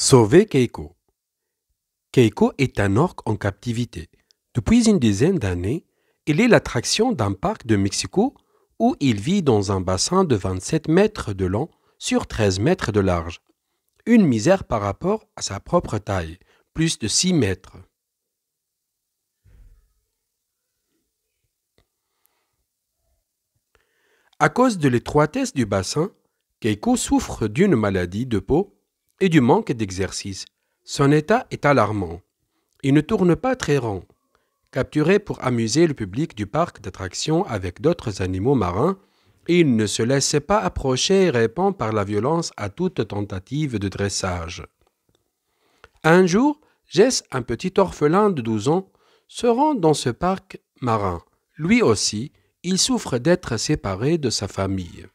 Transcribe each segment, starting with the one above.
Sauver Keiko. Keiko est un orque en captivité. Depuis une dizaine d'années, il est l'attraction d'un parc de Mexico où il vit dans un bassin de 27 mètres de long sur 13 mètres de large. Une misère par rapport à sa propre taille, plus de 6 mètres. À cause de l'étroitesse du bassin, Keiko souffre d'une maladie de peau et du manque d'exercice. Son état est alarmant. Il ne tourne pas très rond. Capturé pour amuser le public du parc d'attractions avec d'autres animaux marins, il ne se laisse pas approcher et répond par la violence à toute tentative de dressage. Un jour, Jess, un petit orphelin de 12 ans, se rend dans ce parc marin. Lui aussi, il souffre d'être séparé de sa famille.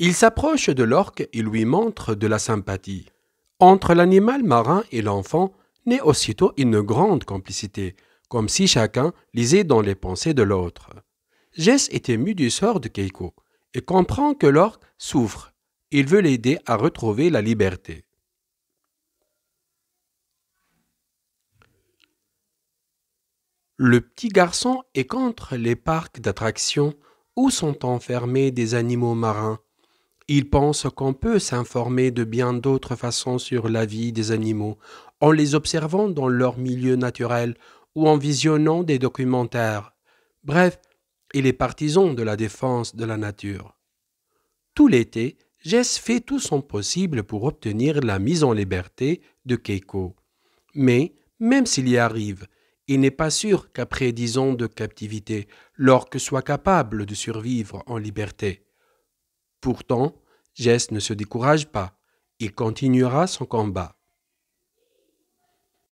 Il s'approche de l'orque et lui montre de la sympathie. Entre l'animal marin et l'enfant naît aussitôt une grande complicité, comme si chacun lisait dans les pensées de l'autre. Jess est ému du sort de Keiko et comprend que l'orque souffre. Il veut l'aider à retrouver la liberté. Le petit garçon est contre les parcs d'attractions où sont enfermés des animaux marins. Il pense qu'on peut s'informer de bien d'autres façons sur la vie des animaux, en les observant dans leur milieu naturel ou en visionnant des documentaires. Bref, il est partisan de la défense de la nature. Tout l'été, Jess fait tout son possible pour obtenir la mise en liberté de Keiko. Mais, même s'il y arrive, il n'est pas sûr qu'après dix ans de captivité, l'orque soit capable de survivre en liberté. Pourtant, Jess ne se décourage pas. Il continuera son combat.